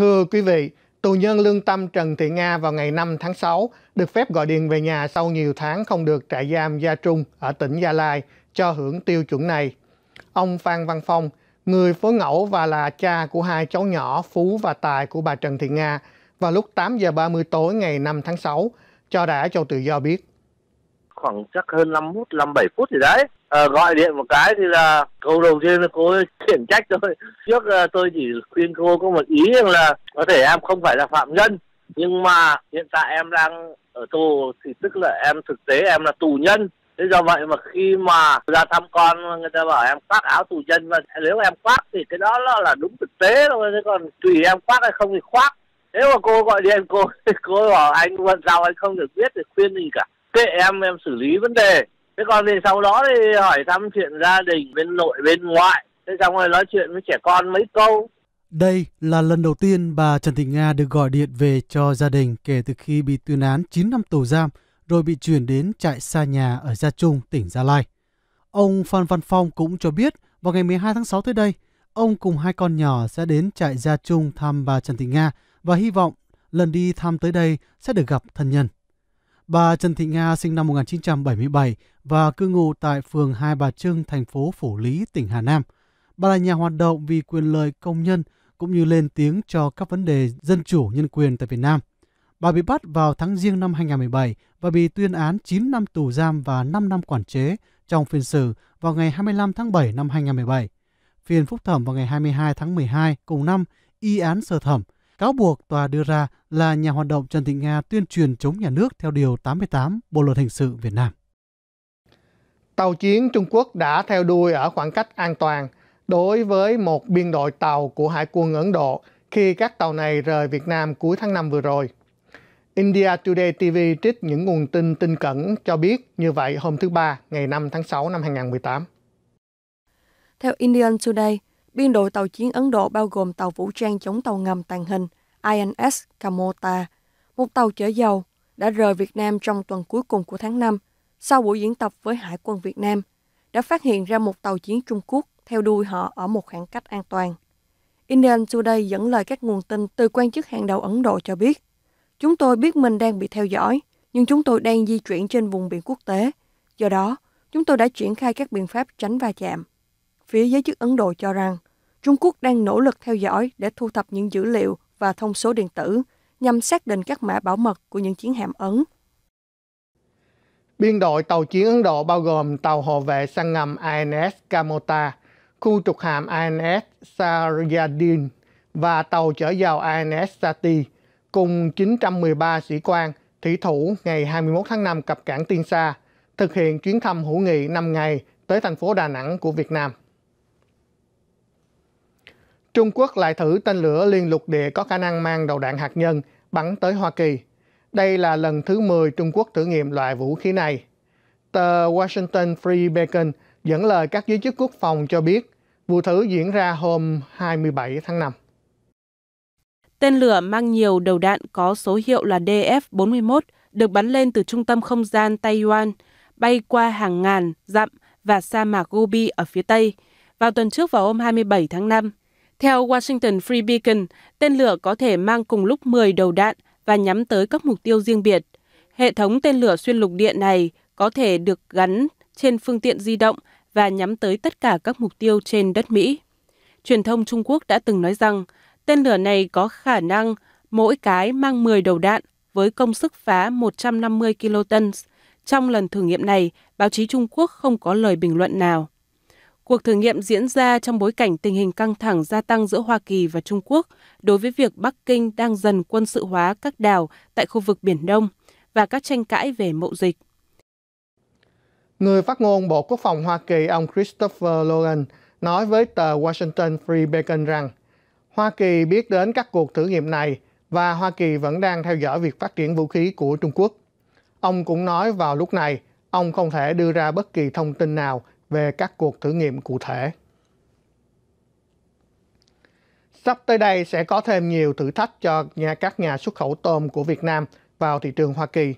Thưa quý vị, tù nhân lương tâm Trần Thị Nga vào ngày 5 tháng 6 được phép gọi điện về nhà sau nhiều tháng không được trại giam Gia Trung ở tỉnh Gia Lai cho hưởng tiêu chuẩn này. Ông Phan Văn Phong, người phối ngẫu và là cha của hai cháu nhỏ Phú và Tài của bà Trần Thị Nga, vào lúc 8 giờ 30 tối ngày 5 tháng 6, cho đã cho tự do biết. Khoảng chắc hơn 5 phút, 57 phút gì đấy, à, gọi điện một cái thì là câu đầu tiên là cô ấy khiển trách thôi trước à, tôi chỉ khuyên cô có một ý là có thể em không phải là phạm nhân nhưng mà hiện tại em đang ở tù thì tức là em thực tế em là tù nhân thế do vậy mà khi mà ra thăm con người ta bảo em khoác áo tù nhân và nếu em khoác thì cái đó là, là đúng thực tế thôi thế còn tùy em khoác hay không thì khoác nếu mà cô gọi điện cô cô bảo anh vẫn vâng, sau anh không được biết thì khuyên gì cả kệ em em xử lý vấn đề thế còn thì sau đó thì hỏi thăm chuyện gia đình bên nội bên ngoại thế xong rồi nói chuyện với trẻ con mấy câu đây là lần đầu tiên bà Trần Thị Nga được gọi điện về cho gia đình kể từ khi bị tuyên án 9 năm tù giam rồi bị chuyển đến trại xa nhà ở Gia Trung, tỉnh Gia Lai. Ông Phan Văn Phong cũng cho biết vào ngày 12 tháng 6 tới đây, ông cùng hai con nhỏ sẽ đến trại Gia Trung thăm bà Trần Thị Nga và hy vọng lần đi thăm tới đây sẽ được gặp thân nhân. Bà Trần Thị Nga sinh năm 1977 và cư ngụ tại phường Hai Bà Trưng, thành phố Phủ Lý, tỉnh Hà Nam. Bà là nhà hoạt động vì quyền lợi công nhân cũng như lên tiếng cho các vấn đề dân chủ nhân quyền tại Việt Nam. Bà bị bắt vào tháng riêng năm 2017 và bị tuyên án 9 năm tù giam và 5 năm quản chế trong phiên xử vào ngày 25 tháng 7 năm 2017. Phiên phúc thẩm vào ngày 22 tháng 12 cùng năm y án sơ thẩm – Cáo buộc tòa đưa ra là nhà hoạt động Trần Thị Nga tuyên truyền chống nhà nước theo Điều 88 Bộ Luật Hình sự Việt Nam. Tàu chiến Trung Quốc đã theo đuôi ở khoảng cách an toàn đối với một biên đội tàu của Hải quân Ấn Độ khi các tàu này rời Việt Nam cuối tháng 5 vừa rồi. India Today TV trích những nguồn tin tin cẩn cho biết như vậy hôm thứ Ba, ngày 5 tháng 6 năm 2018. Theo Indian Today, Biên đội tàu chiến Ấn Độ bao gồm tàu vũ trang chống tàu ngầm tàng hình INS Kamota, một tàu chở dầu, đã rời Việt Nam trong tuần cuối cùng của tháng 5 sau buổi diễn tập với Hải quân Việt Nam, đã phát hiện ra một tàu chiến Trung Quốc theo đuôi họ ở một khoảng cách an toàn. Indian Today dẫn lời các nguồn tin từ quan chức hàng đầu Ấn Độ cho biết, Chúng tôi biết mình đang bị theo dõi, nhưng chúng tôi đang di chuyển trên vùng biển quốc tế. Do đó, chúng tôi đã triển khai các biện pháp tránh va chạm phía giới chức Ấn Độ cho rằng Trung Quốc đang nỗ lực theo dõi để thu thập những dữ liệu và thông số điện tử nhằm xác định các mã bảo mật của những chiến hạm Ấn. Biên đội tàu chiến Ấn Độ bao gồm tàu hộ vệ săn ngầm INS Kamota, khu trục hạm INS Saryadin và tàu chở dầu INS Sati cùng 913 sĩ quan, thủy thủ ngày 21 tháng 5 cập cảng Tiên Sa, thực hiện chuyến thăm hữu nghị 5 ngày tới thành phố Đà Nẵng của Việt Nam. Trung Quốc lại thử tên lửa liên lục địa có khả năng mang đầu đạn hạt nhân bắn tới Hoa Kỳ. Đây là lần thứ 10 Trung Quốc thử nghiệm loại vũ khí này. Tờ Washington Free Beacon dẫn lời các giới chức quốc phòng cho biết vụ thử diễn ra hôm 27 tháng 5. Tên lửa mang nhiều đầu đạn có số hiệu là DF-41 được bắn lên từ trung tâm không gian Taiwan, bay qua hàng ngàn, dặm và sa mạc Gobi ở phía Tây, vào tuần trước vào hôm 27 tháng 5. Theo Washington Free Beacon, tên lửa có thể mang cùng lúc 10 đầu đạn và nhắm tới các mục tiêu riêng biệt. Hệ thống tên lửa xuyên lục địa này có thể được gắn trên phương tiện di động và nhắm tới tất cả các mục tiêu trên đất Mỹ. Truyền thông Trung Quốc đã từng nói rằng tên lửa này có khả năng mỗi cái mang 10 đầu đạn với công sức phá 150 kiloton. Trong lần thử nghiệm này, báo chí Trung Quốc không có lời bình luận nào. Cuộc thử nghiệm diễn ra trong bối cảnh tình hình căng thẳng gia tăng giữa Hoa Kỳ và Trung Quốc đối với việc Bắc Kinh đang dần quân sự hóa các đảo tại khu vực Biển Đông và các tranh cãi về mậu dịch. Người phát ngôn Bộ Quốc phòng Hoa Kỳ ông Christopher Logan nói với tờ Washington Free Beacon rằng Hoa Kỳ biết đến các cuộc thử nghiệm này và Hoa Kỳ vẫn đang theo dõi việc phát triển vũ khí của Trung Quốc. Ông cũng nói vào lúc này, ông không thể đưa ra bất kỳ thông tin nào về các cuộc thử nghiệm cụ thể. Sắp tới đây sẽ có thêm nhiều thử thách cho nhà các nhà xuất khẩu tôm của Việt Nam vào thị trường Hoa Kỳ.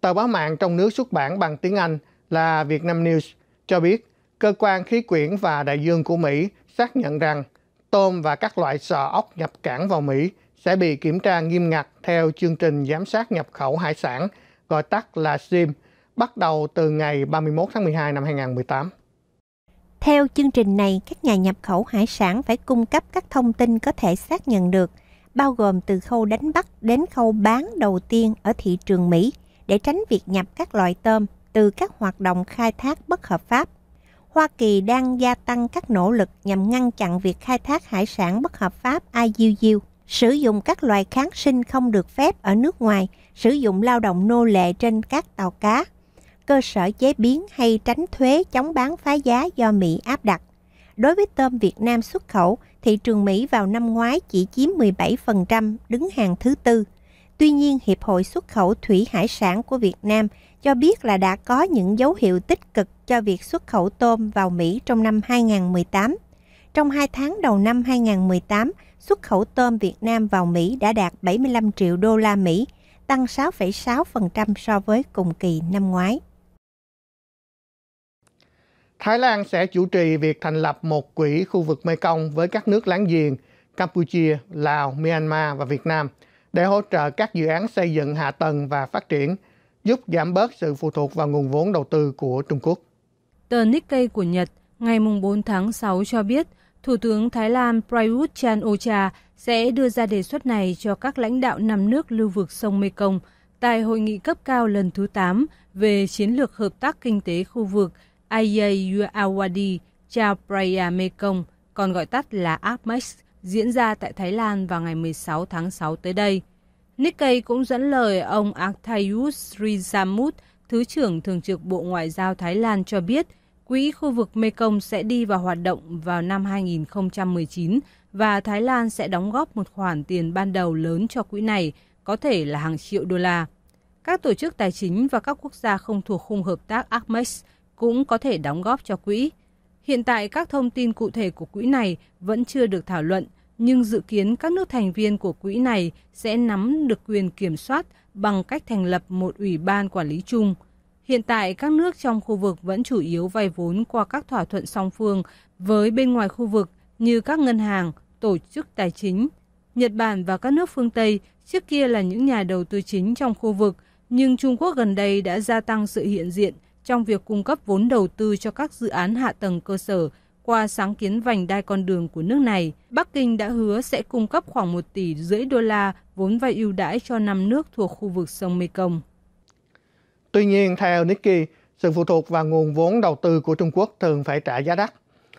Tờ báo mạng trong nước xuất bản bằng tiếng Anh là Vietnam News cho biết cơ quan khí quyển và đại dương của Mỹ xác nhận rằng tôm và các loại sò ốc nhập cảng vào Mỹ sẽ bị kiểm tra nghiêm ngặt theo chương trình giám sát nhập khẩu hải sản, gọi tắt là SIM – bắt đầu từ ngày 31 tháng 12 năm 2018. Theo chương trình này, các nhà nhập khẩu hải sản phải cung cấp các thông tin có thể xác nhận được, bao gồm từ khâu đánh bắt đến khâu bán đầu tiên ở thị trường Mỹ để tránh việc nhập các loại tôm từ các hoạt động khai thác bất hợp pháp. Hoa Kỳ đang gia tăng các nỗ lực nhằm ngăn chặn việc khai thác hải sản bất hợp pháp IUU, sử dụng các loài kháng sinh không được phép ở nước ngoài, sử dụng lao động nô lệ trên các tàu cá cơ sở chế biến hay tránh thuế chống bán phá giá do Mỹ áp đặt. Đối với tôm Việt Nam xuất khẩu, thị trường Mỹ vào năm ngoái chỉ chiếm 17%, đứng hàng thứ tư. Tuy nhiên, Hiệp hội xuất khẩu thủy hải sản của Việt Nam cho biết là đã có những dấu hiệu tích cực cho việc xuất khẩu tôm vào Mỹ trong năm 2018. Trong 2 tháng đầu năm 2018, xuất khẩu tôm Việt Nam vào Mỹ đã đạt 75 triệu đô la Mỹ, tăng 6,6% so với cùng kỳ năm ngoái. Thái Lan sẽ chủ trì việc thành lập một quỹ khu vực Mekong với các nước láng giềng Campuchia, Lào, Myanmar và Việt Nam để hỗ trợ các dự án xây dựng hạ tầng và phát triển, giúp giảm bớt sự phụ thuộc vào nguồn vốn đầu tư của Trung Quốc. Tờ Nikkei của Nhật ngày 4 tháng 6 cho biết, Thủ tướng Thái Lan Prayut chan Ocha sẽ đưa ra đề xuất này cho các lãnh đạo năm nước lưu vực sông Mekong tại hội nghị cấp cao lần thứ 8 về chiến lược hợp tác kinh tế khu vực – Ayeyua Awadi Chapraya Mekong, còn gọi tắt là APMEX, diễn ra tại Thái Lan vào ngày 16 tháng 6 tới đây. Nikkei cũng dẫn lời ông Akthayus Rizamut, Thứ trưởng Thường trực Bộ Ngoại giao Thái Lan cho biết, Quỹ khu vực Mekong sẽ đi vào hoạt động vào năm 2019 và Thái Lan sẽ đóng góp một khoản tiền ban đầu lớn cho quỹ này, có thể là hàng triệu đô la. Các tổ chức tài chính và các quốc gia không thuộc khung hợp tác ACMEX cũng có thể đóng góp cho quỹ. Hiện tại các thông tin cụ thể của quỹ này vẫn chưa được thảo luận, nhưng dự kiến các nước thành viên của quỹ này sẽ nắm được quyền kiểm soát bằng cách thành lập một ủy ban quản lý chung. Hiện tại các nước trong khu vực vẫn chủ yếu vay vốn qua các thỏa thuận song phương với bên ngoài khu vực như các ngân hàng, tổ chức tài chính. Nhật Bản và các nước phương Tây trước kia là những nhà đầu tư chính trong khu vực, nhưng Trung Quốc gần đây đã gia tăng sự hiện diện – trong việc cung cấp vốn đầu tư cho các dự án hạ tầng cơ sở qua sáng kiến vành đai con đường của nước này. Bắc Kinh đã hứa sẽ cung cấp khoảng 1 tỷ rưỡi đô la vốn vay ưu đãi cho năm nước thuộc khu vực sông Mekong. Tuy nhiên, theo Nikkei, sự phụ thuộc vào nguồn vốn đầu tư của Trung Quốc thường phải trả giá đắt.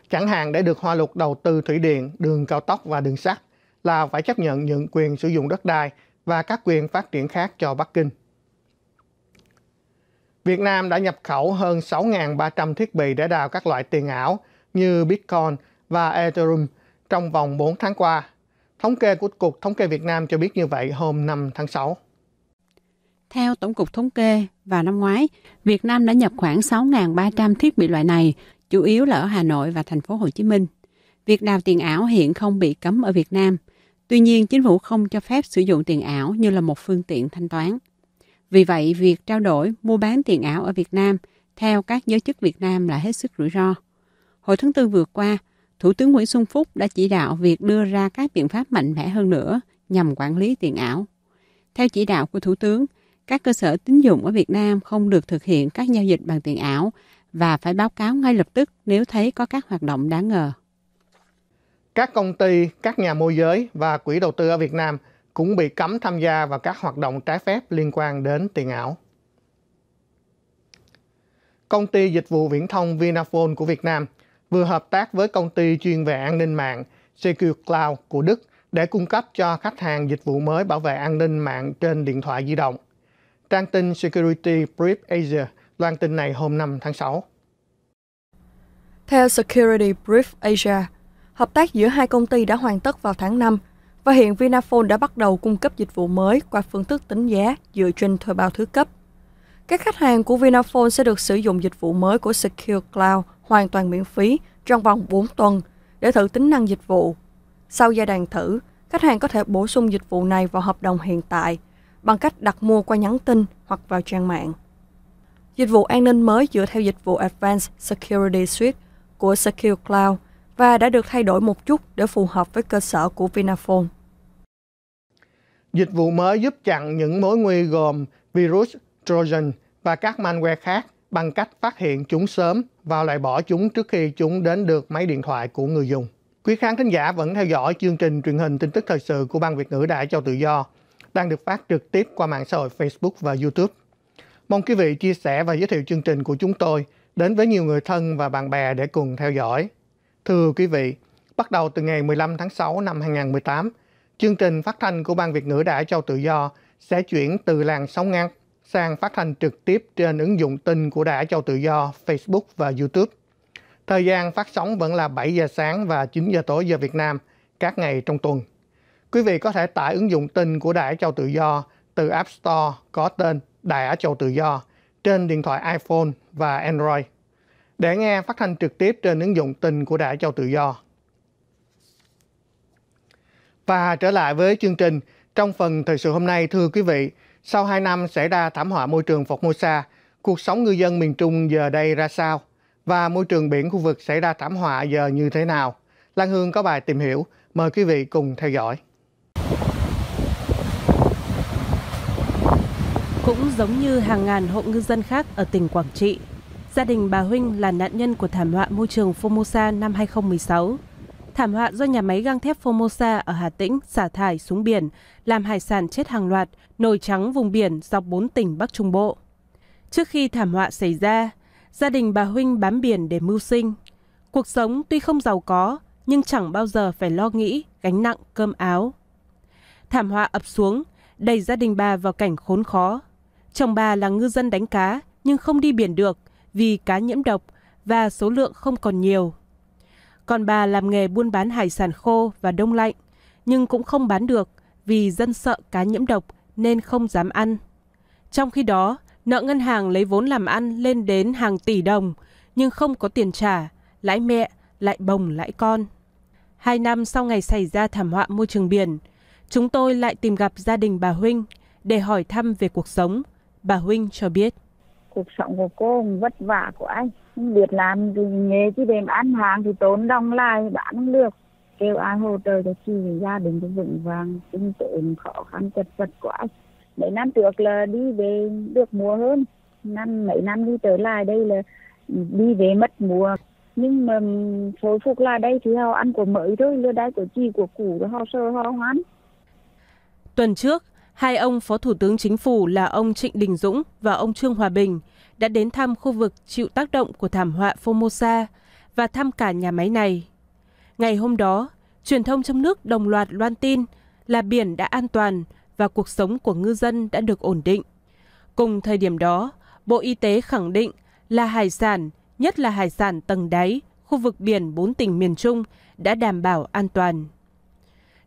Chẳng hạn để được hoa lục đầu tư thủy điện, đường cao tốc và đường sắt là phải chấp nhận những quyền sử dụng đất đai và các quyền phát triển khác cho Bắc Kinh. Việt Nam đã nhập khẩu hơn 6.300 thiết bị để đào các loại tiền ảo như Bitcoin và Ethereum trong vòng 4 tháng qua. Thống kê của Cục Thống kê Việt Nam cho biết như vậy hôm 5 tháng 6. Theo Tổng cục Thống kê, vào năm ngoái, Việt Nam đã nhập khoảng 6.300 thiết bị loại này, chủ yếu là ở Hà Nội và thành phố Hồ Chí Minh. Việc đào tiền ảo hiện không bị cấm ở Việt Nam. Tuy nhiên, chính phủ không cho phép sử dụng tiền ảo như là một phương tiện thanh toán. Vì vậy, việc trao đổi, mua bán tiền ảo ở Việt Nam theo các giới chức Việt Nam là hết sức rủi ro. Hồi tháng tư vừa qua, Thủ tướng Nguyễn Xuân Phúc đã chỉ đạo việc đưa ra các biện pháp mạnh mẽ hơn nữa nhằm quản lý tiền ảo. Theo chỉ đạo của Thủ tướng, các cơ sở tín dụng ở Việt Nam không được thực hiện các giao dịch bằng tiền ảo và phải báo cáo ngay lập tức nếu thấy có các hoạt động đáng ngờ. Các công ty, các nhà môi giới và quỹ đầu tư ở Việt Nam – cũng bị cấm tham gia vào các hoạt động trái phép liên quan đến tiền ảo. Công ty dịch vụ viễn thông Vinaphone của Việt Nam vừa hợp tác với công ty chuyên về an ninh mạng Secure Cloud của Đức để cung cấp cho khách hàng dịch vụ mới bảo vệ an ninh mạng trên điện thoại di động. Trang tin Security Brief Asia loan tin này hôm 5 tháng 6. Theo Security Brief Asia, hợp tác giữa hai công ty đã hoàn tất vào tháng 5 và hiện Vinaphone đã bắt đầu cung cấp dịch vụ mới qua phương thức tính giá dựa trên thuê bao thứ cấp. Các khách hàng của Vinaphone sẽ được sử dụng dịch vụ mới của Secure Cloud hoàn toàn miễn phí trong vòng 4 tuần để thử tính năng dịch vụ. Sau giai đoạn thử, khách hàng có thể bổ sung dịch vụ này vào hợp đồng hiện tại bằng cách đặt mua qua nhắn tin hoặc vào trang mạng. Dịch vụ an ninh mới dựa theo dịch vụ Advanced Security Suite của Secure Cloud – và đã được thay đổi một chút để phù hợp với cơ sở của Vinaphone. Dịch vụ mới giúp chặn những mối nguy gồm virus, trojan và các malware khác bằng cách phát hiện chúng sớm và loại bỏ chúng trước khi chúng đến được máy điện thoại của người dùng. Quý khán thính giả vẫn theo dõi chương trình truyền hình tin tức thời sự của Ban Việt ngữ Đại cho tự do, đang được phát trực tiếp qua mạng xã hội Facebook và YouTube. Mong quý vị chia sẻ và giới thiệu chương trình của chúng tôi đến với nhiều người thân và bạn bè để cùng theo dõi. Thưa quý vị, bắt đầu từ ngày 15 tháng 6 năm 2018, chương trình phát thanh của Ban Việt ngữ Đại Châu Tự Do sẽ chuyển từ làng sóng ngắn sang phát thanh trực tiếp trên ứng dụng tin của Đại Châu Tự Do, Facebook và YouTube. Thời gian phát sóng vẫn là 7 giờ sáng và 9 giờ tối giờ Việt Nam các ngày trong tuần. Quý vị có thể tải ứng dụng tin của Đại Châu Tự Do từ App Store có tên Đại Châu Tự Do trên điện thoại iPhone và Android để nghe phát thanh trực tiếp trên ứng dụng tin của Đài Châu Tự Do. Và trở lại với chương trình, trong phần thời sự hôm nay thưa quý vị, sau 2 năm xảy ra thảm họa môi trường Sa cuộc sống ngư dân miền Trung giờ đây ra sao? Và môi trường biển khu vực xảy ra thảm họa giờ như thế nào? Lan Hương có bài tìm hiểu, mời quý vị cùng theo dõi. Cũng giống như hàng ngàn hộ ngư dân khác ở tỉnh Quảng Trị, Gia đình bà Huynh là nạn nhân của thảm họa môi trường Formosa năm 2016. Thảm họa do nhà máy gang thép Formosa ở Hà Tĩnh xả thải xuống biển, làm hải sản chết hàng loạt, nổi trắng vùng biển dọc 4 tỉnh Bắc Trung Bộ. Trước khi thảm họa xảy ra, gia đình bà Huynh bám biển để mưu sinh. Cuộc sống tuy không giàu có, nhưng chẳng bao giờ phải lo nghĩ, gánh nặng, cơm áo. Thảm họa ập xuống, đẩy gia đình bà vào cảnh khốn khó. Chồng bà là ngư dân đánh cá, nhưng không đi biển được, vì cá nhiễm độc và số lượng không còn nhiều. Còn bà làm nghề buôn bán hải sản khô và đông lạnh, nhưng cũng không bán được vì dân sợ cá nhiễm độc nên không dám ăn. Trong khi đó, nợ ngân hàng lấy vốn làm ăn lên đến hàng tỷ đồng, nhưng không có tiền trả, lãi mẹ, lại bồng lãi con. Hai năm sau ngày xảy ra thảm họa môi trường biển, chúng tôi lại tìm gặp gia đình bà Huynh để hỏi thăm về cuộc sống. Bà Huynh cho biết cuộc sống của cô vất vả của anh không biết làm gì nghề chỉ đem ăn hàng thì tốn đồng lại bán không được kêu ai hỗ trợ cho chị gia đình cũng vững vàng kinh tế khó khăn chật vật của anh mấy năm trước là đi về được mùa hơn năm mấy năm đi trở lại đây là đi về mất mùa nhưng mà hồi phục lại đây thì họ ăn của mới thôi lừa đáy của chị của cũ họ sơ họ hoán Tuần trước, Hai ông Phó Thủ tướng Chính phủ là ông Trịnh Đình Dũng và ông Trương Hòa Bình đã đến thăm khu vực chịu tác động của thảm họa Formosa và thăm cả nhà máy này. Ngày hôm đó, truyền thông trong nước đồng loạt loan tin là biển đã an toàn và cuộc sống của ngư dân đã được ổn định. Cùng thời điểm đó, Bộ Y tế khẳng định là hải sản, nhất là hải sản tầng đáy, khu vực biển bốn tỉnh miền Trung đã đảm bảo an toàn.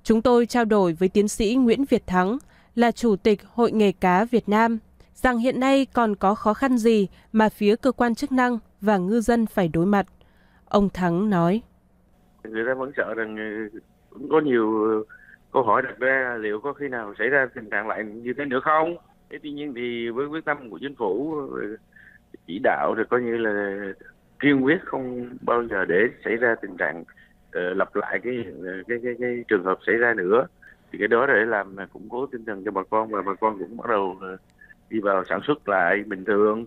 Chúng tôi trao đổi với tiến sĩ Nguyễn Việt Thắng, là Chủ tịch Hội nghề cá Việt Nam rằng hiện nay còn có khó khăn gì mà phía cơ quan chức năng và ngư dân phải đối mặt. Ông Thắng nói. Người ta vẫn sợ rằng ờ, cũng có nhiều ờ, câu hỏi đặt ra liệu có khi nào xảy ra tình trạng lại như thế nữa không? Thế tuy nhiên thì với quyết tâm của chính phủ ờ, chỉ đạo thì coi như là kiên quyết không bao giờ để xảy ra tình trạng uh, lặp lại cái, cái cái cái trường hợp xảy ra nữa thì cái đó để làm củng cố tinh thần cho bà con và bà con cũng bắt đầu ờ, đi vào sản xuất lại bình thường.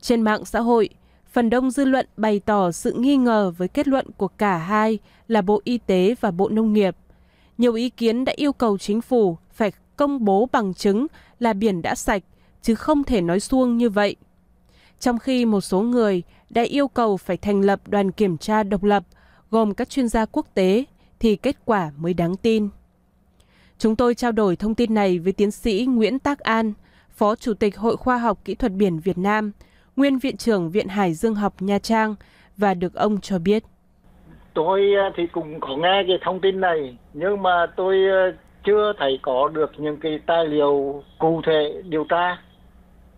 Trên mạng xã hội, phần đông dư luận bày tỏ sự nghi ngờ với kết luận của cả hai là Bộ Y tế và Bộ Nông nghiệp. Nhiều ý kiến đã yêu cầu chính phủ phải công bố bằng chứng là biển đã sạch, chứ không thể nói suông như vậy. Trong khi một số người đã yêu cầu phải thành lập đoàn kiểm tra độc lập, gồm các chuyên gia quốc tế, thì kết quả mới đáng tin. Chúng tôi trao đổi thông tin này với tiến sĩ Nguyễn Tác An, Phó Chủ tịch Hội Khoa học Kỹ thuật Biển Việt Nam, Nguyên Viện trưởng Viện Hải Dương học Nha Trang và được ông cho biết. Tôi ờ, thì cũng có nghe cái thông tin này nhưng mà tôi ờ, chưa thấy có được những cái tài liệu cụ thể điều tra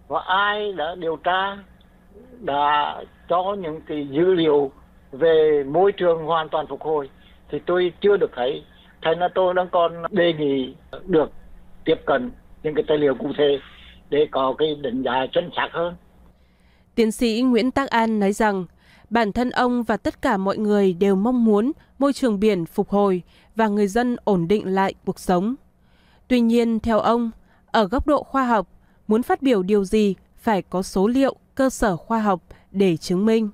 và ai đã điều tra đã cho những cái dữ liệu về môi trường hoàn toàn phục hồi thì tôi chưa được thấy Thành ra tôi đang còn đề nghị được tiếp cận những cái tài liệu cụ thể để có cái đánh giá chính xác hơn. Tiến sĩ Nguyễn Tắc An nói rằng, bản thân ông và tất cả mọi người đều mong muốn môi trường biển phục hồi và người dân ổn định lại cuộc sống. Tuy nhiên, theo ông, ở góc độ khoa học, muốn phát biểu điều gì phải có số liệu, cơ sở khoa học để chứng minh.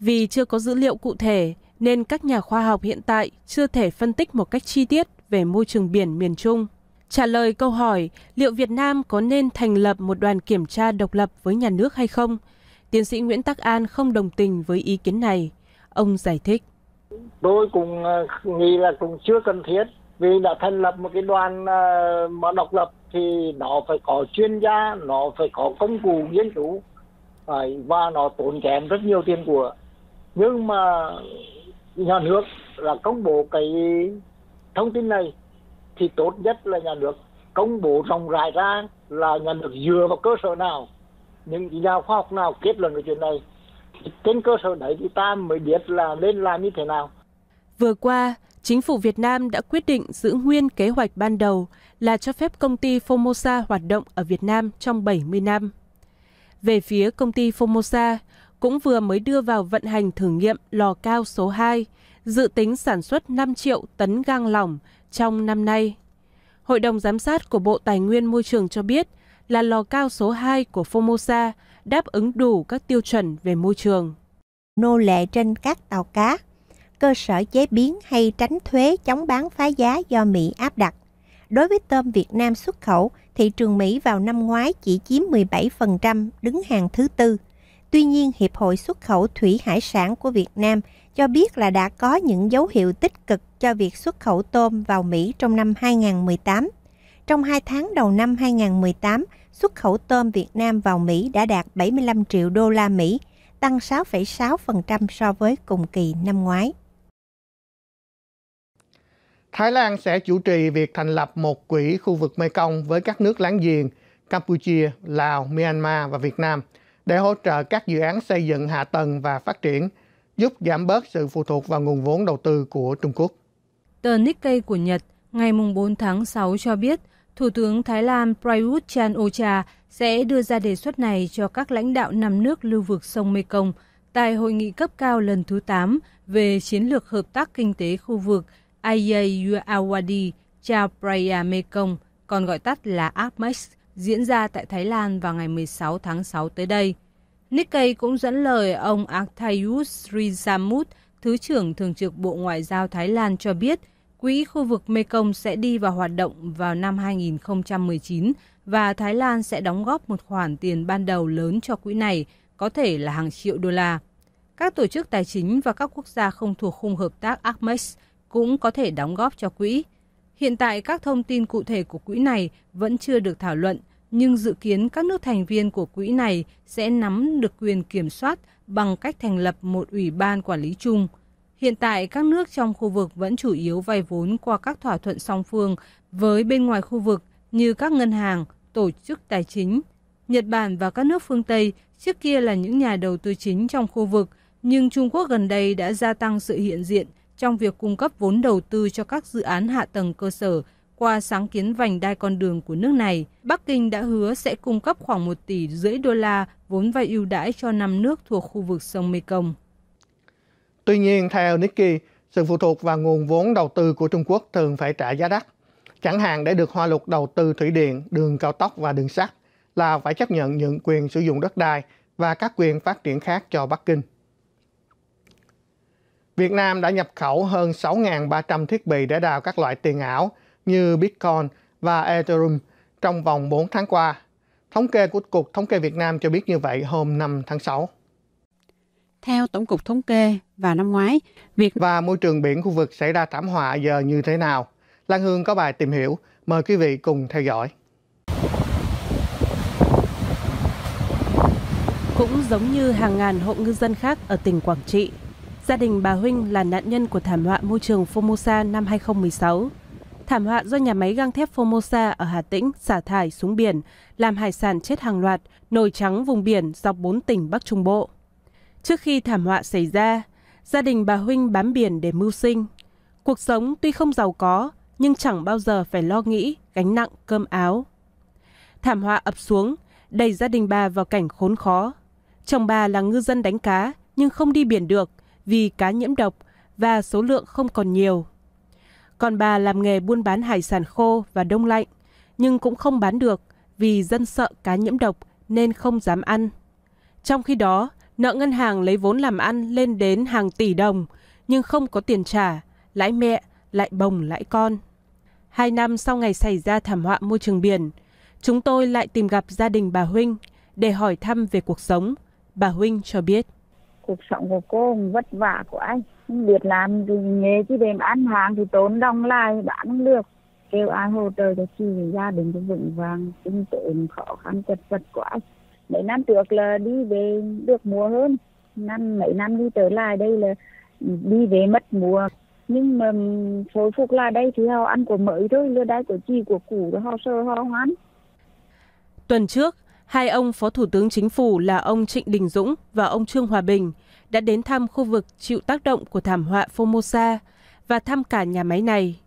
Vì chưa có dữ liệu cụ thể, nên các nhà khoa học hiện tại chưa thể phân tích một cách chi tiết về môi trường biển miền Trung. Trả lời câu hỏi liệu Việt Nam có nên thành lập một đoàn kiểm tra độc lập với nhà nước hay không, tiến sĩ Nguyễn Tắc An không đồng tình với ý kiến này. Ông giải thích. Tôi cũng ờ, nghĩ là cũng chưa cần thiết vì đã thành lập một cái đoàn ờ, mà độc lập thì nó phải có chuyên gia, nó phải có công cụ nghiên cứu và nó tốn kém rất nhiều tiền của. Nhưng mà nhà nước là công bố cái thông tin này thì tốt nhất là nhà nước công bố rộng rãi ra là nhà nước dựa vào cơ sở nào những nhà khoa học nào kết luận về chuyện này trên cơ sở đấy thì ta mới biết là nên làm như thế nào vừa qua chính phủ Việt Nam đã quyết định giữ nguyên kế hoạch ban đầu là cho phép công ty Formosa hoạt động ở Việt Nam trong 70 năm. Về phía công ty Formosa, cũng vừa mới đưa vào vận hành thử nghiệm lò cao số 2, dự tính sản xuất 5 triệu tấn gang lỏng trong năm nay. Hội đồng giám sát của Bộ Tài nguyên Môi trường cho biết là lò cao số 2 của Formosa đáp ứng đủ các tiêu chuẩn về môi trường. Nô lệ trên các tàu cá, cơ sở chế biến hay tránh thuế chống bán phá giá do Mỹ áp đặt. Đối với tôm Việt Nam xuất khẩu, thị trường Mỹ vào năm ngoái chỉ chiếm 17%, đứng hàng thứ tư. Tuy nhiên, Hiệp hội xuất khẩu thủy hải sản của Việt Nam cho biết là đã có những dấu hiệu tích cực cho việc xuất khẩu tôm vào Mỹ trong năm 2018. Trong 2 tháng đầu năm 2018, xuất khẩu tôm Việt Nam vào Mỹ đã đạt 75 triệu đô la Mỹ, tăng 6,6% so với cùng kỳ năm ngoái. Thái Lan sẽ chủ trì việc thành lập một quỹ khu vực Mekong với các nước láng giềng Campuchia, Lào, Myanmar và Việt Nam – để hỗ trợ các dự án xây dựng hạ tầng và phát triển, giúp giảm bớt sự phụ thuộc vào nguồn vốn đầu tư của Trung Quốc. Tờ Nikkei của Nhật ngày 4 tháng 6 cho biết, Thủ tướng Thái Lan Prayut chan Ocha sẽ đưa ra đề xuất này cho các lãnh đạo năm nước lưu vực sông Mekong tại hội nghị cấp cao lần thứ 8 về chiến lược hợp tác kinh tế khu vực Ayeyawadi Chao Praya Mekong, còn gọi tắt là APMEX diễn ra tại Thái Lan vào ngày 16 tháng 6 tới đây. Nikkei cũng dẫn lời ông Akthayus Rizamut, Thứ trưởng Thường trực Bộ Ngoại giao Thái Lan cho biết, Quỹ khu vực Mekong sẽ đi vào hoạt động vào năm 2019 và Thái Lan sẽ đóng góp một khoản tiền ban đầu lớn cho quỹ này, có thể là hàng triệu đô la. Các tổ chức tài chính và các quốc gia không thuộc khung hợp tác ACMEX cũng có thể đóng góp cho quỹ. Hiện tại các thông tin cụ thể của quỹ này vẫn chưa được thảo luận, nhưng dự kiến các nước thành viên của quỹ này sẽ nắm được quyền kiểm soát bằng cách thành lập một ủy ban quản lý chung. Hiện tại các nước trong khu vực vẫn chủ yếu vay vốn qua các thỏa thuận song phương với bên ngoài khu vực như các ngân hàng, tổ chức tài chính. Nhật Bản và các nước phương Tây trước kia là những nhà đầu tư chính trong khu vực, nhưng Trung Quốc gần đây đã gia tăng sự hiện diện trong việc cung cấp vốn đầu tư cho các dự án hạ tầng cơ sở qua sáng kiến vành đai con đường của nước này. Bắc Kinh đã hứa sẽ cung cấp khoảng 1 tỷ rưỡi đô la vốn vay ưu đãi cho năm nước thuộc khu vực sông Mekong. Tuy nhiên, theo Nikkei, sự phụ thuộc vào nguồn vốn đầu tư của Trung Quốc thường phải trả giá đắt. Chẳng hạn để được hoa lục đầu tư thủy điện, đường cao tốc và đường sắt là phải chấp nhận những quyền sử dụng đất đai và các quyền phát triển khác cho Bắc Kinh. Việt Nam đã nhập khẩu hơn 6.300 thiết bị để đào các loại tiền ảo như Bitcoin và Ethereum trong vòng 4 tháng qua. Thống kê của Cục Thống kê Việt Nam cho biết như vậy hôm 5 tháng 6. Theo Tổng cục Thống kê, và năm ngoái, Việt và môi trường biển khu vực xảy ra thảm họa giờ như thế nào? Lan Hương có bài tìm hiểu, mời quý vị cùng theo dõi. Cũng giống như hàng ngàn hộ ngư dân khác ở tỉnh Quảng Trị, Gia đình bà Huynh là nạn nhân của thảm họa môi trường Formosa năm 2016. Thảm họa do nhà máy gang thép Formosa ở Hà Tĩnh xả thải xuống biển, làm hải sản chết hàng loạt, nổi trắng vùng biển dọc 4 tỉnh Bắc Trung Bộ. Trước khi thảm họa xảy ra, gia đình bà Huynh bám biển để mưu sinh. Cuộc sống tuy không giàu có, nhưng chẳng bao giờ phải lo nghĩ, gánh nặng cơm áo. Thảm họa ập xuống, đẩy gia đình bà vào cảnh khốn khó. Chồng bà là ngư dân đánh cá, nhưng không đi biển được – vì cá nhiễm độc và số lượng không còn nhiều. Còn bà làm nghề buôn bán hải sản khô và đông lạnh, nhưng cũng không bán được vì dân sợ cá nhiễm độc nên không dám ăn. Trong khi đó, nợ ngân hàng lấy vốn làm ăn lên đến hàng tỷ đồng, nhưng không có tiền trả, lãi mẹ, lại bồng lãi con. Hai năm sau ngày xảy ra thảm họa môi trường biển, chúng tôi lại tìm gặp gia đình bà Huynh để hỏi thăm về cuộc sống. Bà Huynh cho biết cuộc sống của cô vất vả của anh không biết làm gì nghề chỉ để bán hàng thì tốn đồng lại bán không được kêu ai hỗ trợ cho chị gia đình cũng vững vàng kinh tế khó khăn chật vật quá. anh mấy năm trước là đi về được mùa hơn năm mấy năm đi trở lại đây là đi về mất mùa nhưng mà hồi phục lại đây thì họ ăn của mới thôi lừa đây của chi của cũ họ sơ họ hoán Tuần trước, hai ông Phó Thủ tướng Chính phủ là ông Trịnh Đình Dũng và ông Trương Hòa Bình đã đến thăm khu vực chịu tác động của thảm họa Formosa và thăm cả nhà máy này.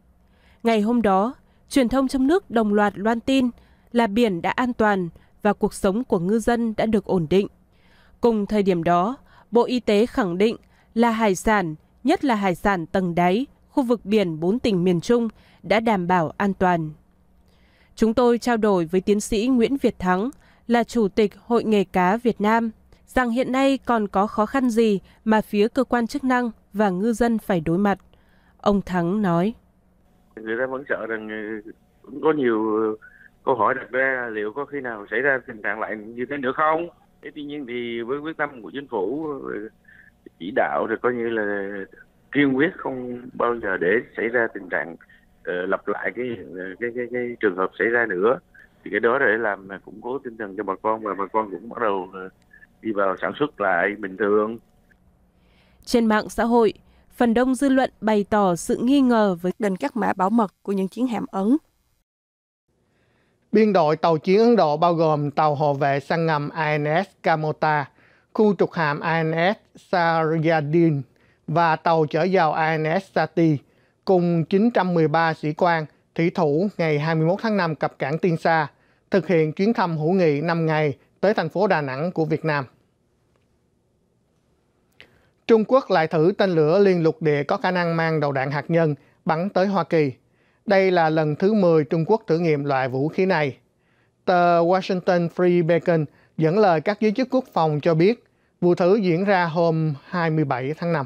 Ngày hôm đó, truyền thông trong nước đồng loạt loan tin là biển đã an toàn và cuộc sống của ngư dân đã được ổn định. Cùng thời điểm đó, Bộ Y tế khẳng định là hải sản, nhất là hải sản tầng đáy, khu vực biển bốn tỉnh miền Trung đã đảm bảo an toàn. Chúng tôi trao đổi với tiến sĩ Nguyễn Việt Thắng, là Chủ tịch Hội nghề cá Việt Nam rằng hiện nay còn có khó khăn gì mà phía cơ quan chức năng và ngư dân phải đối mặt. Ông Thắng nói. Người ta vẫn sợ rằng ờ, cũng có nhiều ờ, câu hỏi đặt ra liệu có khi nào xảy ra tình trạng lại như thế nữa không? Thế tuy nhiên thì với quyết tâm của chính phủ ờ, chỉ đạo rồi coi như là kiên quyết không bao giờ để xảy ra tình trạng uh, lặp lại cái, cái cái cái trường hợp xảy ra nữa thì cái đó để làm củng cố tinh thần cho bà con và bà con cũng bắt đầu ờ, đi vào sản xuất lại bình thường. Trên mạng xã hội, phần đông dư luận bày tỏ sự nghi ngờ với đền các mã bảo mật của những chiến hạm Ấn. Biên đội tàu chiến Ấn Độ bao gồm tàu hộ vệ sang ngầm INS Kamota, khu trục hạm INS Saryadin và tàu chở dầu INS Sati cùng 913 sĩ quan – thủy thủ ngày 21 tháng 5 cập cảng Tiên Sa, thực hiện chuyến thăm hữu nghị 5 ngày tới thành phố Đà Nẵng của Việt Nam. Trung Quốc lại thử tên lửa liên lục địa có khả năng mang đầu đạn hạt nhân bắn tới Hoa Kỳ. Đây là lần thứ 10 Trung Quốc thử nghiệm loại vũ khí này. Tờ Washington Free Beacon dẫn lời các giới chức quốc phòng cho biết vụ thử diễn ra hôm 27 tháng 5.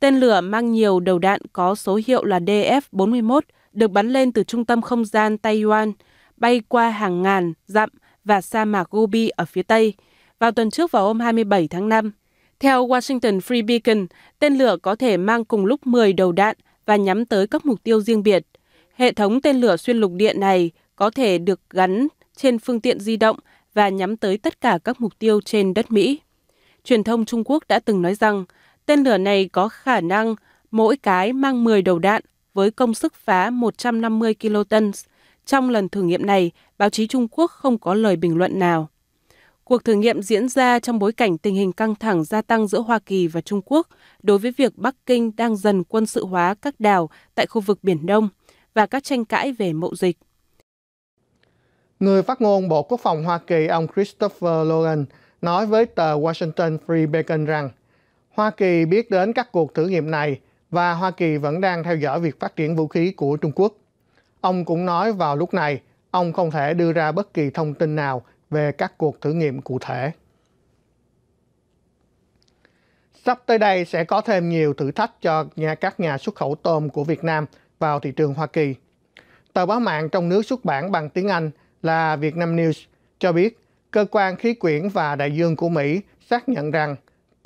Tên lửa mang nhiều đầu đạn có số hiệu là DF-41 được bắn lên từ trung tâm không gian Taiwan, bay qua hàng ngàn dặm và sa mạc Gobi ở phía Tây, vào tuần trước vào hôm 27 tháng 5. Theo Washington Free Beacon, tên lửa có thể mang cùng lúc 10 đầu đạn và nhắm tới các mục tiêu riêng biệt. Hệ thống tên lửa xuyên lục địa này có thể được gắn trên phương tiện di động và nhắm tới tất cả các mục tiêu trên đất Mỹ. Truyền thông Trung Quốc đã từng nói rằng Tên lửa này có khả năng mỗi cái mang 10 đầu đạn với công sức phá 150 kiloton. Trong lần thử nghiệm này, báo chí Trung Quốc không có lời bình luận nào. Cuộc thử nghiệm diễn ra trong bối cảnh tình hình căng thẳng gia tăng giữa Hoa Kỳ và Trung Quốc đối với việc Bắc Kinh đang dần quân sự hóa các đảo tại khu vực Biển Đông và các tranh cãi về mậu dịch. Người phát ngôn Bộ Quốc phòng Hoa Kỳ ông Christopher Logan nói với tờ Washington Free Beacon rằng Hoa Kỳ biết đến các cuộc thử nghiệm này và Hoa Kỳ vẫn đang theo dõi việc phát triển vũ khí của Trung Quốc. Ông cũng nói vào lúc này, ông không thể đưa ra bất kỳ thông tin nào về các cuộc thử nghiệm cụ thể. Sắp tới đây sẽ có thêm nhiều thử thách cho nhà, các nhà xuất khẩu tôm của Việt Nam vào thị trường Hoa Kỳ. Tờ báo mạng trong nước xuất bản bằng tiếng Anh là Vietnam News cho biết cơ quan khí quyển và đại dương của Mỹ xác nhận rằng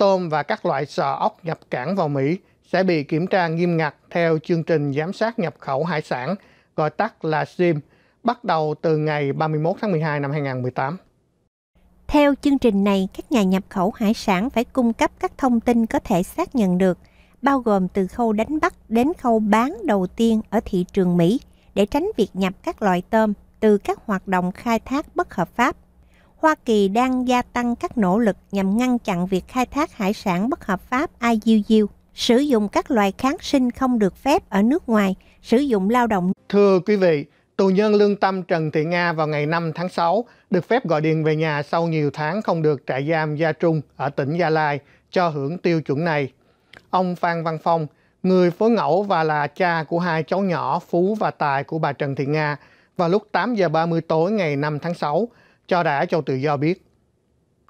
tôm và các loại sò ốc nhập cảng vào Mỹ sẽ bị kiểm tra nghiêm ngặt theo chương trình giám sát nhập khẩu hải sản, gọi tắt là SIM, bắt đầu từ ngày 31 tháng 12 năm 2018. Theo chương trình này, các nhà nhập khẩu hải sản phải cung cấp các thông tin có thể xác nhận được, bao gồm từ khâu đánh bắt đến khâu bán đầu tiên ở thị trường Mỹ để tránh việc nhập các loại tôm từ các hoạt động khai thác bất hợp pháp Hoa Kỳ đang gia tăng các nỗ lực nhằm ngăn chặn việc khai thác hải sản bất hợp pháp IUU, sử dụng các loài kháng sinh không được phép ở nước ngoài, sử dụng lao động. Thưa quý vị, tù nhân lương tâm Trần Thị Nga vào ngày 5 tháng 6 được phép gọi điện về nhà sau nhiều tháng không được trại giam Gia Trung ở tỉnh Gia Lai cho hưởng tiêu chuẩn này. Ông Phan Văn Phong, người phối ngẫu và là cha của hai cháu nhỏ Phú và Tài của bà Trần Thị Nga, vào lúc 8 giờ 30 tối ngày 5 tháng 6 cho đã Châu Tự Do biết.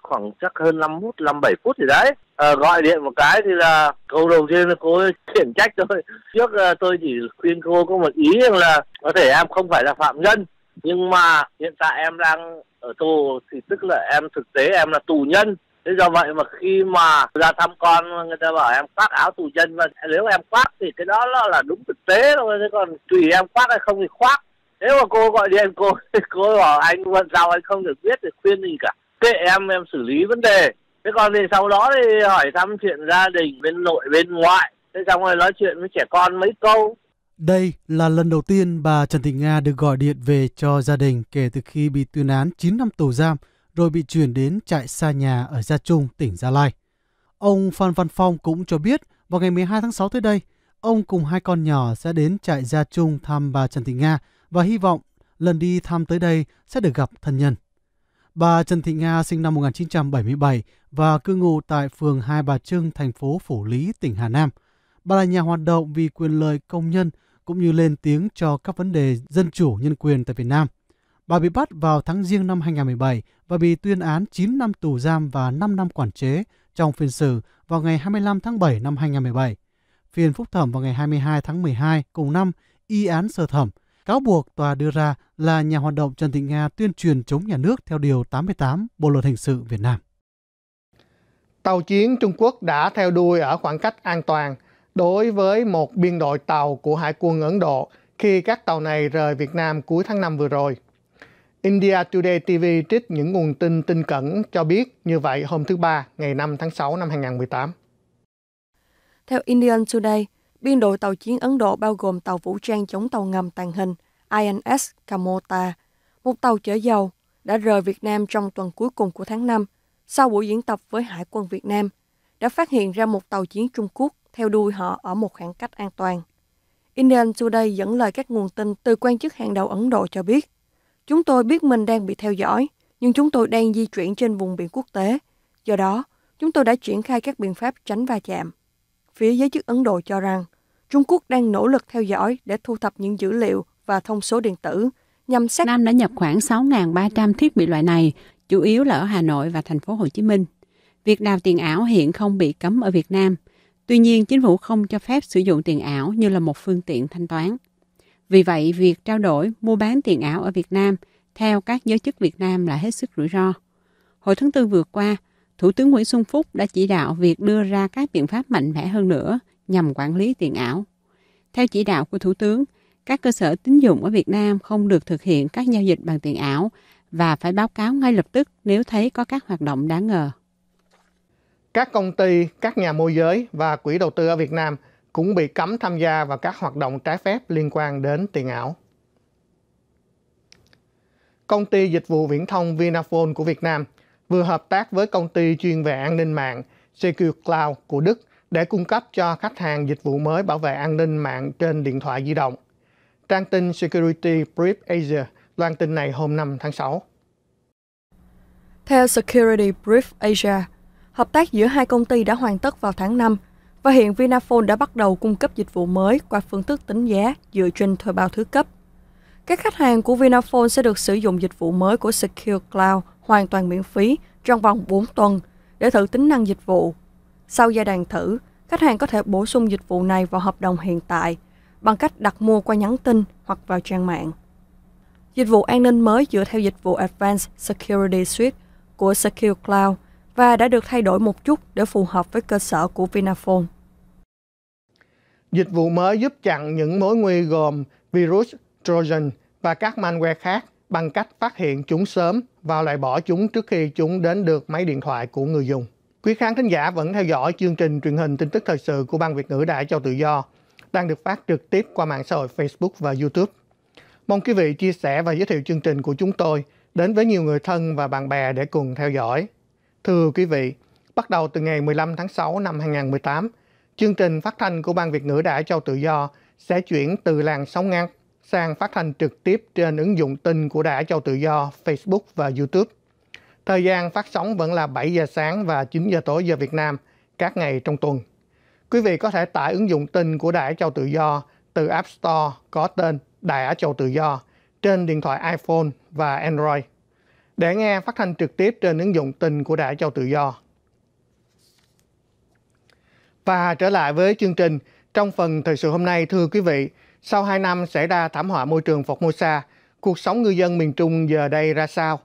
Khoảng chắc hơn 5 phút, 57 phút gì đấy. À, gọi điện một cái thì là câu đầu tiên là cô ấy khiển trách tôi. Trước à, tôi chỉ khuyên cô có một ý rằng là có thể em không phải là phạm nhân. Nhưng mà hiện tại em đang ở tù thì tức là em thực tế em là tù nhân. Thế do vậy mà khi mà ra thăm con người ta bảo em khoác áo tù nhân và nếu em khoác thì cái đó là đúng thực tế thôi. Thế còn tùy em khoác hay không thì khoác nếu mà cô gọi điện cô cô bảo anh vẫn sau anh không được biết được khuyên gì cả kệ em em xử lý vấn đề thế còn thì sau đó thì hỏi thăm chuyện gia đình bên nội bên ngoại thế xong rồi nói chuyện với trẻ con mấy câu đây là lần đầu tiên bà Trần Thị Nga được gọi điện về cho gia đình kể từ khi bị tuyên án 9 năm tù giam rồi bị chuyển đến trại xa nhà ở Gia Trung, tỉnh Gia Lai. Ông Phan Văn Phong cũng cho biết vào ngày 12 tháng 6 tới đây, ông cùng hai con nhỏ sẽ đến trại Gia Trung thăm bà Trần Thị Nga và hy vọng lần đi thăm tới đây sẽ được gặp thân nhân. Bà Trần Thị Nga sinh năm 1977 và cư ngụ tại phường Hai Bà Trưng, thành phố Phủ Lý, tỉnh Hà Nam. Bà là nhà hoạt động vì quyền lợi công nhân cũng như lên tiếng cho các vấn đề dân chủ nhân quyền tại Việt Nam. Bà bị bắt vào tháng riêng năm 2017 và bị tuyên án 9 năm tù giam và 5 năm quản chế trong phiên xử vào ngày 25 tháng 7 năm 2017. Phiên phúc thẩm vào ngày 22 tháng 12 cùng năm y án sơ thẩm Cáo buộc tòa đưa ra là nhà hoạt động Trần Thị Nga tuyên truyền chống nhà nước theo Điều 88 Bộ Luật Hình sự Việt Nam. Tàu chiến Trung Quốc đã theo đuôi ở khoảng cách an toàn đối với một biên đội tàu của Hải quân Ấn Độ khi các tàu này rời Việt Nam cuối tháng 5 vừa rồi. India Today TV trích những nguồn tin tin cẩn cho biết như vậy hôm thứ Ba, ngày 5 tháng 6 năm 2018. Theo Indian Today, Biên đội tàu chiến Ấn Độ bao gồm tàu vũ trang chống tàu ngầm tàng hình INS Kamota, một tàu chở dầu, đã rời Việt Nam trong tuần cuối cùng của tháng 5 sau buổi diễn tập với Hải quân Việt Nam, đã phát hiện ra một tàu chiến Trung Quốc theo đuôi họ ở một khoảng cách an toàn. Indian Today dẫn lời các nguồn tin từ quan chức hàng đầu Ấn Độ cho biết, chúng tôi biết mình đang bị theo dõi, nhưng chúng tôi đang di chuyển trên vùng biển quốc tế. Do đó, chúng tôi đã triển khai các biện pháp tránh va chạm. Phía giới chức Ấn Độ cho rằng, Trung Quốc đang nỗ lực theo dõi để thu thập những dữ liệu và thông số điện tử nhằm xác Nam đã nhập khoảng 6.300 thiết bị loại này, chủ yếu là ở Hà Nội và thành phố Hồ Chí Minh. Việc đào tiền ảo hiện không bị cấm ở Việt Nam. Tuy nhiên, chính phủ không cho phép sử dụng tiền ảo như là một phương tiện thanh toán. Vì vậy, việc trao đổi, mua bán tiền ảo ở Việt Nam theo các giới chức Việt Nam là hết sức rủi ro. Hồi tháng 4 vừa qua, Thủ tướng Nguyễn Xuân Phúc đã chỉ đạo việc đưa ra các biện pháp mạnh mẽ hơn nữa – nhằm quản lý tiền ảo. Theo chỉ đạo của Thủ tướng, các cơ sở tín dụng ở Việt Nam không được thực hiện các giao dịch bằng tiền ảo và phải báo cáo ngay lập tức nếu thấy có các hoạt động đáng ngờ. Các công ty, các nhà môi giới và quỹ đầu tư ở Việt Nam cũng bị cấm tham gia vào các hoạt động trái phép liên quan đến tiền ảo. Công ty dịch vụ viễn thông Vinaphone của Việt Nam vừa hợp tác với công ty chuyên về an ninh mạng Secure Cloud của Đức để cung cấp cho khách hàng dịch vụ mới bảo vệ an ninh mạng trên điện thoại di động. Trang tin Security Brief Asia loan tin này hôm 5 tháng 6. Theo Security Brief Asia, hợp tác giữa hai công ty đã hoàn tất vào tháng 5 và hiện Vinaphone đã bắt đầu cung cấp dịch vụ mới qua phương thức tính giá dựa trên thuê bao thứ cấp. Các khách hàng của Vinaphone sẽ được sử dụng dịch vụ mới của Secure Cloud hoàn toàn miễn phí trong vòng 4 tuần để thử tính năng dịch vụ sau giai đoạn thử, khách hàng có thể bổ sung dịch vụ này vào hợp đồng hiện tại bằng cách đặt mua qua nhắn tin hoặc vào trang mạng. Dịch vụ an ninh mới dựa theo dịch vụ Advanced Security Suite của Secure Cloud và đã được thay đổi một chút để phù hợp với cơ sở của Vinaphone. Dịch vụ mới giúp chặn những mối nguy gồm virus, trojan và các malware khác bằng cách phát hiện chúng sớm và loại bỏ chúng trước khi chúng đến được máy điện thoại của người dùng. Quý khán thính giả vẫn theo dõi chương trình truyền hình tin tức thời sự của Ban Việt ngữ Đại cho tự do, đang được phát trực tiếp qua mạng xã hội Facebook và YouTube. Mong quý vị chia sẻ và giới thiệu chương trình của chúng tôi đến với nhiều người thân và bạn bè để cùng theo dõi. Thưa quý vị, bắt đầu từ ngày 15 tháng 6 năm 2018, chương trình phát thanh của Ban Việt ngữ Đại Châu Tự Do sẽ chuyển từ làng sóng ngăn sang phát thanh trực tiếp trên ứng dụng tin của Đại Châu Tự Do, Facebook và YouTube. Thời gian phát sóng vẫn là 7 giờ sáng và 9 giờ tối giờ Việt Nam các ngày trong tuần. Quý vị có thể tải ứng dụng tin của Đài Á Châu Tự Do từ App Store có tên Đài Á Châu Tự Do trên điện thoại iPhone và Android để nghe phát thanh trực tiếp trên ứng dụng tin của Đài Á Châu Tự Do. Và trở lại với chương trình, trong phần thời sự hôm nay thưa quý vị, sau 2 năm xảy ra thảm họa môi trường sa, cuộc sống ngư dân miền Trung giờ đây ra sao?